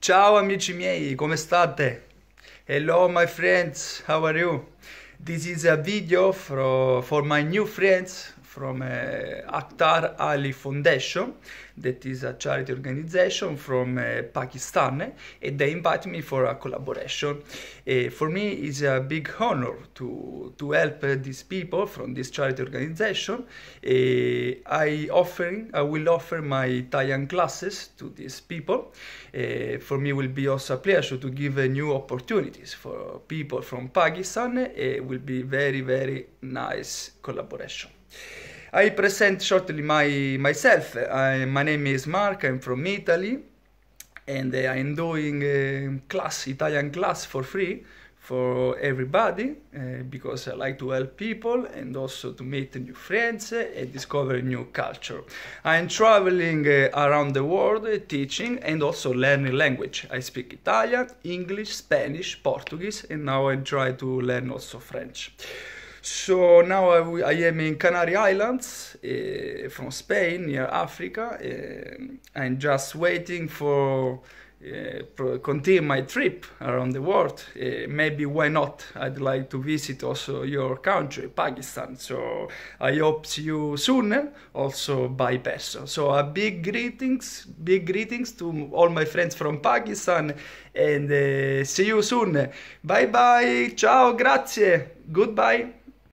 Ciao amici miei, come state? Hello my friends, how are you? This is a video for, for my new friends from uh, Akhtar Ali Foundation, that is a charity organization from uh, Pakistan, and eh, they invited me for a collaboration. Uh, for me, it's a big honor to, to help these people from this charity organization. I offering, I will offer my Italian classes to these people. for me, will be also a pleasure to give new opportunities for people from Pakistan. It will be very, very nice collaboration. I present shortly my myself. I, my name is Mark. I'm from Italy, and uh, I'm doing a um, class Italian class for free for everybody uh, because I like to help people and also to meet new friends and discover new culture. I'm traveling uh, around the world uh, teaching and also learning language. I speak Italian, English, Spanish, Portuguese, and now I try to learn also French. So now I, am in Canary Islands uh, from Spain, near Africa, uh, and just waiting for uh, continue my trip around the world. Uh, maybe why not? I'd like to visit also your country, Pakistan. So I hope see you soon, also by Peso. So a big greetings, big greetings to all my friends from Pakistan and uh, see you soon. Bye bye, ciao, grazie, goodbye.